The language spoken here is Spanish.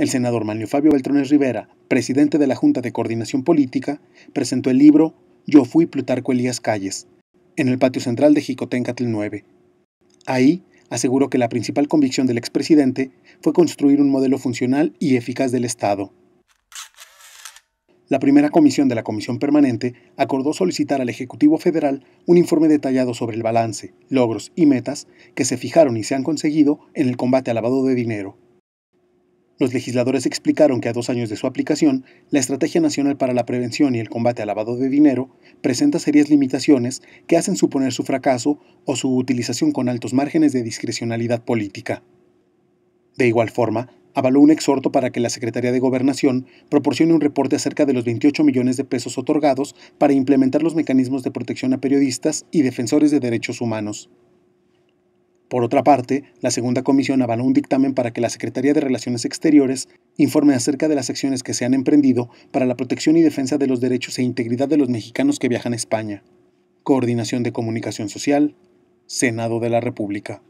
El senador Manlio Fabio Beltrones Rivera, presidente de la Junta de Coordinación Política, presentó el libro Yo fui Plutarco Elías Calles, en el patio central de Jicoténcatl 9. Ahí aseguró que la principal convicción del expresidente fue construir un modelo funcional y eficaz del Estado. La primera comisión de la Comisión Permanente acordó solicitar al Ejecutivo Federal un informe detallado sobre el balance, logros y metas que se fijaron y se han conseguido en el combate al lavado de dinero. Los legisladores explicaron que a dos años de su aplicación, la Estrategia Nacional para la Prevención y el Combate al Lavado de Dinero presenta serias limitaciones que hacen suponer su fracaso o su utilización con altos márgenes de discrecionalidad política. De igual forma, avaló un exhorto para que la Secretaría de Gobernación proporcione un reporte acerca de los 28 millones de pesos otorgados para implementar los mecanismos de protección a periodistas y defensores de derechos humanos. Por otra parte, la segunda comisión avaló un dictamen para que la Secretaría de Relaciones Exteriores informe acerca de las acciones que se han emprendido para la protección y defensa de los derechos e integridad de los mexicanos que viajan a España. Coordinación de Comunicación Social, Senado de la República.